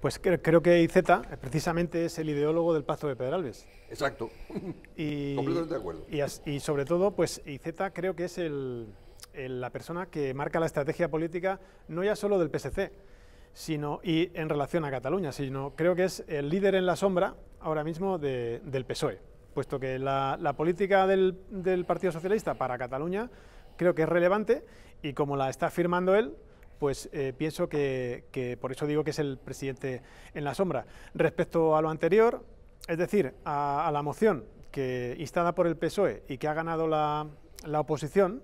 Pues creo, que IZ precisamente es el ideólogo del Pacto de Alves. Exacto. Y, Completamente de acuerdo. Y, sobre todo, pues IZ creo que es la persona que marca la estrategia política no ya solo del PSC, sino y en relación a Cataluña, sino creo que es el líder en la sombra ahora mismo del PSOE, puesto que la, política del, del Partido Socialista para Cataluña creo que es relevante y como la está firmando él, pues eh, pienso que, por eso digo que es el presidente en la sombra. Respecto a lo anterior, es decir, a, la moción que instada por el PSOE y que ha ganado la, oposición,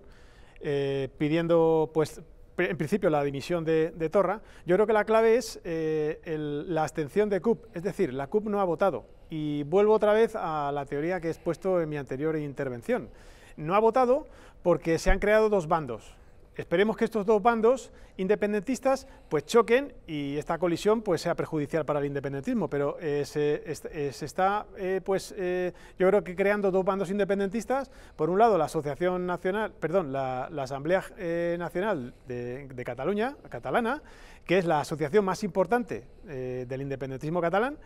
eh, pidiendo pues en principio la dimisión de, Torra, yo creo que la clave es eh, la abstención de CUP, es decir, la CUP no ha votado. Y vuelvo otra vez a la teoría que he expuesto en mi anterior intervención. No ha votado porque se han creado dos bandos esperemos que estos dos bandos independentistas pues choquen y esta colisión pues sea perjudicial para el independentismo, pero eh, se, está eh, pues eh, yo creo que creando dos bandos independentistas, por un lado la Asociación Nacional, perdón, la, Asamblea Nacional de Cataluña, catalana, que es la asociación más importante eh, del independentismo catalán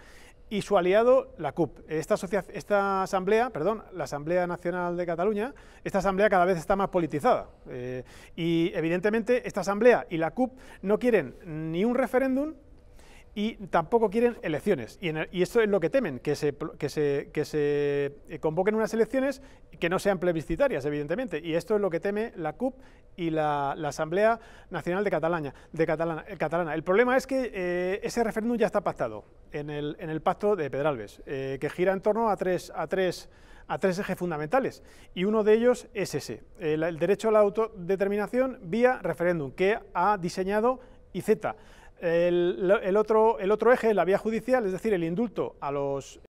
y su aliado, la CUP. Esta, esta, asamblea, perdón, la Asamblea Nacional de Cataluña, esta asamblea cada vez está más politizada. Eh, y evidentemente esta asamblea y la CUP no quieren ni un referéndum y tampoco quieren elecciones. Y, esto es lo que temen, que se, que, se, que se eh, convoquen unas elecciones que no sean plebiscitarias, evidentemente. Y esto es lo que teme la CUP y la, Asamblea Nacional de, Cataluña, de eh, Catalana, el problema es que eh, ese referéndum ya está pactado en el, pacto de Pedralbes, que gira en torno a tres, a tres a tres ejes fundamentales y uno de ellos es ese, el, el derecho a la autodeterminación vía referéndum que ha diseñado IZ. El, otro, el otro eje, la vía judicial, es decir, el indulto a los